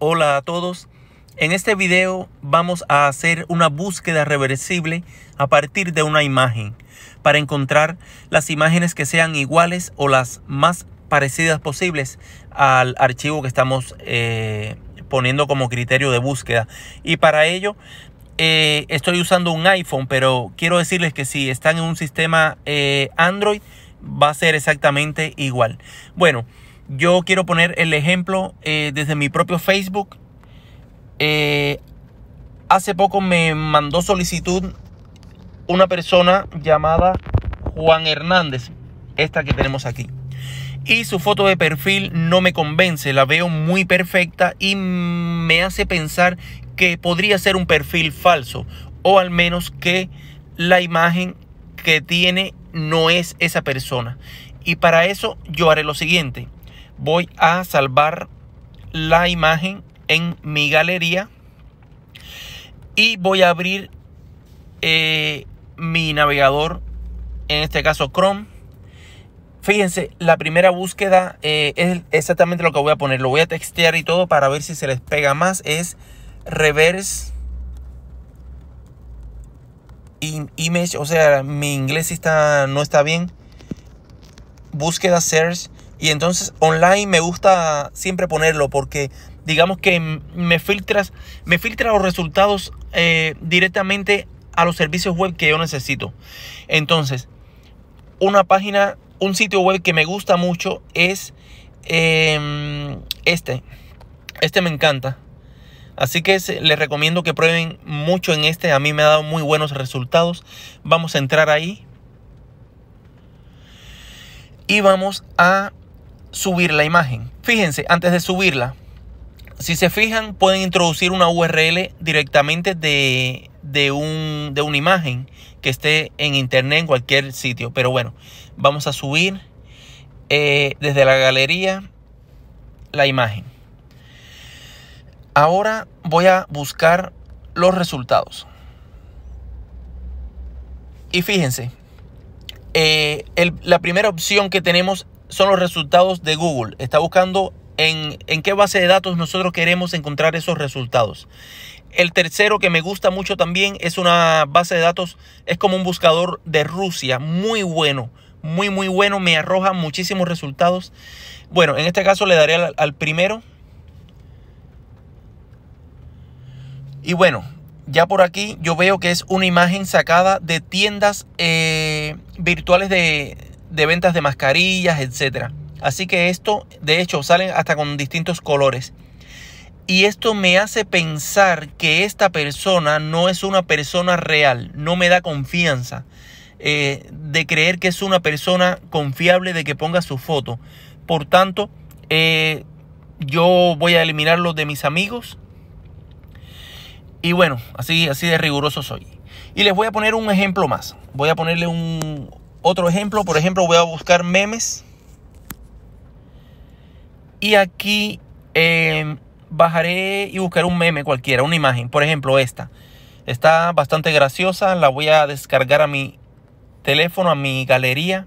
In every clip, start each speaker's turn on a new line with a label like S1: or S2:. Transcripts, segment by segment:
S1: Hola a todos. En este video vamos a hacer una búsqueda reversible a partir de una imagen para encontrar las imágenes que sean iguales o las más parecidas posibles al archivo que estamos eh, poniendo como criterio de búsqueda. Y para ello eh, estoy usando un iPhone, pero quiero decirles que si están en un sistema eh, Android va a ser exactamente igual. Bueno. Yo quiero poner el ejemplo eh, desde mi propio Facebook. Eh, hace poco me mandó solicitud una persona llamada Juan Hernández, esta que tenemos aquí. Y su foto de perfil no me convence, la veo muy perfecta y me hace pensar que podría ser un perfil falso o al menos que la imagen que tiene no es esa persona. Y para eso yo haré lo siguiente voy a salvar la imagen en mi galería y voy a abrir eh, mi navegador, en este caso Chrome. Fíjense, la primera búsqueda eh, es exactamente lo que voy a poner. Lo voy a textear y todo para ver si se les pega más. Es reverse image. O sea, mi inglés está, no está bien. Búsqueda search y entonces online me gusta siempre ponerlo porque digamos que me filtras, me filtra los resultados eh, directamente a los servicios web que yo necesito. Entonces, una página, un sitio web que me gusta mucho es em, este. Este me encanta. Así que les recomiendo que prueben mucho en este. A mí me ha dado muy buenos resultados. Vamos a entrar ahí. Y vamos a subir la imagen. Fíjense, antes de subirla, si se fijan, pueden introducir una URL directamente de, de, una imagen que esté en internet, en cualquier sitio. Pero bueno, vamos a subir eh, desde la galería la imagen. Ahora voy a buscar los resultados. Y fíjense, eh, la primera opción que tenemos son los resultados de Google. Está buscando en, qué base de datos nosotros queremos encontrar esos resultados. El tercero que me gusta mucho también es una base de datos, es como un buscador de Rusia, muy bueno, muy muy bueno, me arroja muchísimos resultados. Bueno, en este caso le daré al, primero. Y bueno, ya por aquí yo veo que es una imagen sacada de tiendas eh, virtuales de, de ventas de mascarillas, etcétera. Así que esto, de hecho, salen hasta con distintos colores. Y esto me hace pensar que esta persona no es una persona real, no me da confianza eh, de creer que es una persona confiable de que ponga su foto. Por tanto, eh, yo voy a eliminarlo de mis amigos. Y bueno, así, así de riguroso soy. Y les voy a poner un ejemplo más. Voy a ponerle un, otro ejemplo, por ejemplo, voy a buscar memes. Y aquí em, bajaré y buscaré un meme cualquiera, una imagen. Por ejemplo, esta. Está bastante graciosa. La voy a descargar a mi teléfono, a mi galería.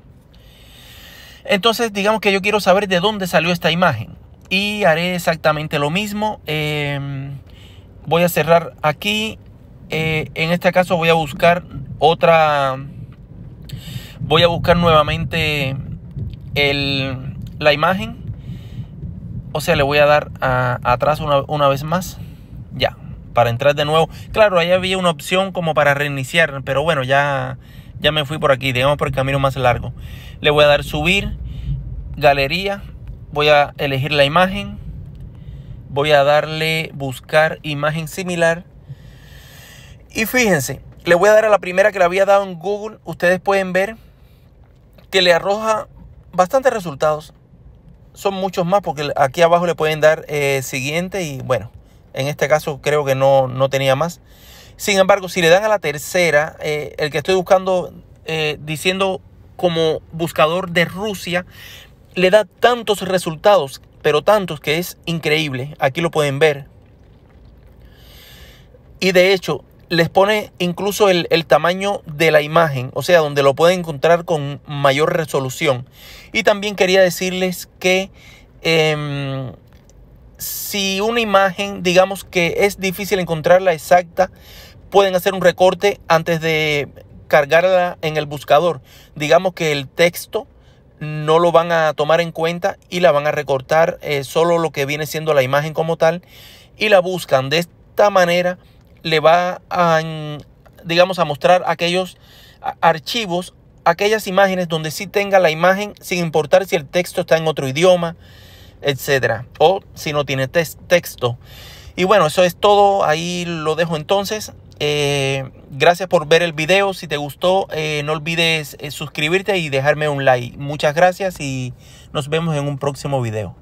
S1: Entonces, digamos que yo quiero saber de dónde salió esta imagen. Y haré exactamente lo mismo. Em, voy a cerrar aquí. Eh, en este caso voy a buscar otra voy a buscar nuevamente la imagen. O sea, le voy a dar atrás una, vez más. Ya, para entrar de nuevo. Claro, ahí había una opción como para reiniciar, pero bueno, ya, ya me fui por aquí, digamos por el camino más largo. Le voy a dar subir, galería, voy a elegir la imagen. Voy a darle buscar imagen similar. Y fíjense, le voy a dar a la primera que le había dado en Google. Ustedes pueden ver que le arroja bastantes resultados. Son muchos más porque aquí abajo le pueden dar eh, siguiente y bueno, en este caso creo que no, tenía más. Sin embargo, si le dan a la tercera, eh, el que estoy buscando eh, diciendo como buscador de Rusia, le da tantos resultados, pero tantos que es increíble. Aquí lo pueden ver. Y de hecho, les pone incluso el, tamaño de la imagen, o sea, donde lo pueden encontrar con mayor resolución. Y también quería decirles que em, si una imagen, digamos que es difícil encontrarla exacta, pueden hacer un recorte antes de cargarla en el buscador. Digamos que el texto no lo van a tomar en cuenta y la van a recortar eh, solo lo que viene siendo la imagen como tal y la buscan. De esta manera le va a, digamos, a mostrar aquellos archivos, aquellas imágenes donde sí tenga la imagen, sin importar si el texto está en otro idioma, etcétera, o si no tiene texto. Y bueno, eso es todo. Ahí lo dejo entonces. Eh, gracias por ver el video. Si te gustó, eh, no olvides eh, suscribirte y dejarme un like. Muchas gracias y nos vemos en un próximo video.